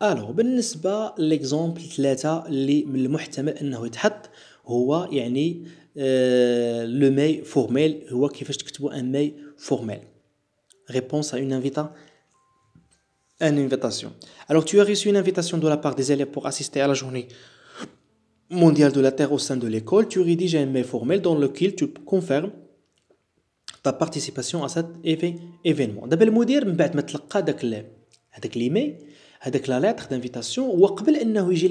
alors بالنسبه ليكزومبل ثلاثه اللي من المحتمل انه يتحط هو يعني لو ماي فورميل هو كيفاش تكتبوا ان ماي فورميل réponse à une invita une invitation alors tu as reçu une invitation de la part des élèves pour assister à la journée mondiale de la terre au sein de l'école tu rédiges un mail formel dans lequel tu confirmes ta participation à cet événement D'abord, le المدير من بعد ما تلقى داك هذاك ليميل هذاك لا ليتر دانفيتاسيون هو قبل انه يجي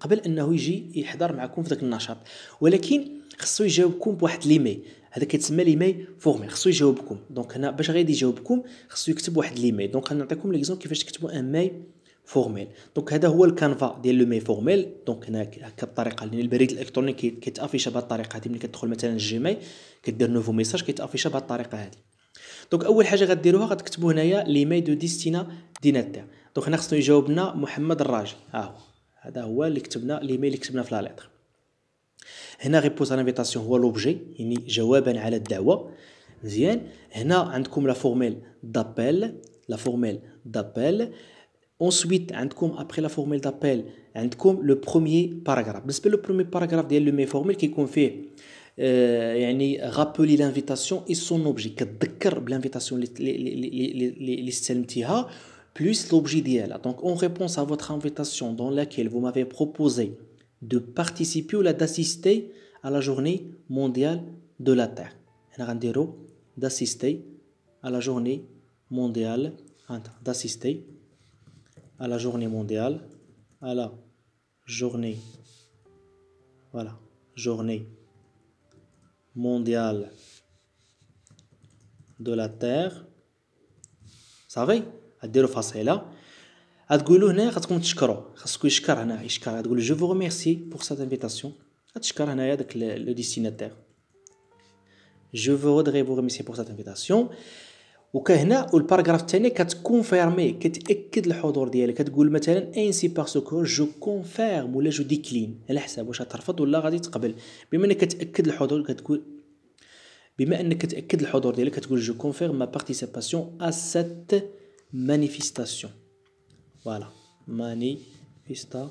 قبل انه يجي يحضر معكم في ذاك النشاط ولكن خصو يجاوبكم بواحد ليميل هذا كيتسمى ليميل فورمي خصو يجاوبكم دونك هنا باش غادي يجاوبكم خصو يكتب واحد ليميل دونك غنعطيكم ليكزومبل كيفاش تكتبوا ان ميل فورميل دونك هذا هو الكانفا ديال لو مي فورميل دونك هنا هكا بالطريقه لان البريد الالكتروني كيتافيشا بهذه الطريقه هذه ملي كتدخل مثلا الجيميل كدير نوفو ميساج كيتافيشا بهذه الطريقه هذه دونك اول حاجه غديروها غتكتبوا هنايا لي ماي دو ديستينا ديناتير دونك هنا خصنا يجاوبنا محمد الراجل ها هو هذا هو اللي كتبنا الايميل اللي كتبنا في لا ليتر هنا ريبوز ان انفيتاسيون هو لوبجي يعني جوابا على الدعوه مزيان هنا عندكم لا فورميل دابيل لا فورميل دابيل اونسويت عندكم لا فورميل دابيل عندكم لو بروميي باراغراف بالنسبه لو بروميي باراغراف ديال لو مي فورميل كيكون فيه Euh, يعني l'invitation l'invitation son son objet l'invitation بالانفيتاسيون l'invitation plus l'objet d'elle Donc, en réponse à votre invitation dans laquelle vous m'avez proposé de participer ou d'assister à la journée mondiale de la Terre. D'assister à la journée mondiale, d'assister à la journée mondiale, à la journée, voilà, journée Mondial de la Terre. Vous savez? Il y a des faces là. Il y a des faces là. Je vous remercie pour cette invitation. Il y a Le destinataire. Je voudrais vous remercier pour cette invitation. وكهنا والباراغراف الثاني كتكونفيرمي كتاكد الحضور ديالك كتقول مثلا انسي باسكو كو جو كونفيرم ولا جو ديكلين على حساب واش غترفض ولا غادي تقبل بما انك كتاكد الحضور كتقول بما انك كتاكد الحضور ديالك كتقول جو كونفيرم ما بارتيسيباسيون ا سيت مانيفيستاسيون فوالا مانيفيستاسيون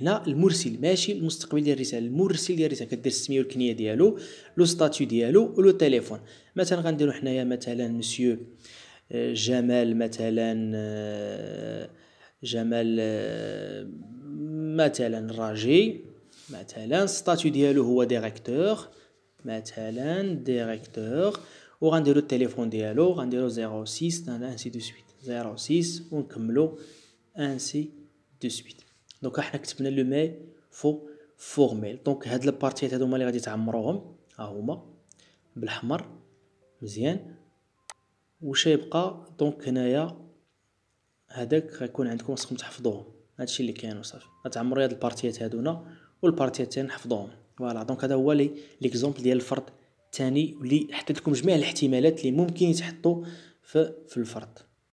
هنا المرسل ماشي المستقبل ديال الرساله المرسل ديال الرساله كدير السميه والكنيه ديالو لو ستاتيو ديالو ولو تيليفون مثلا غنديرو حنايا مثلا مسيو آه، جمال مثلا آه، جمال آه، مثلا راجي مثلا ستاتيو ديالو هو ديريكتور مثلا ديريكتور وغنديرو التليفون ديالو غنديرو 06 انسي دو سويت 06 ونكملو انسي دو سويت دونك حنا كتبنا لو ميل فو فورميل دونك هاد البارتيات هادو هما اللي غادي تعمروهم ها هما بالاحمر مزيان واش يبقى دونك هنايا هذاك غيكون عندكم خصكم تحفظوه هادشي اللي كاين وصافي غتعمروا هاد البارتيات هادونا والبارتيات الثانيه نحفظوهم فوالا دونك هذا هو لي ليكزومبل ديال الفرد الثاني واللي حطيت لكم جميع الاحتمالات اللي ممكن يتحطوا في في الفرد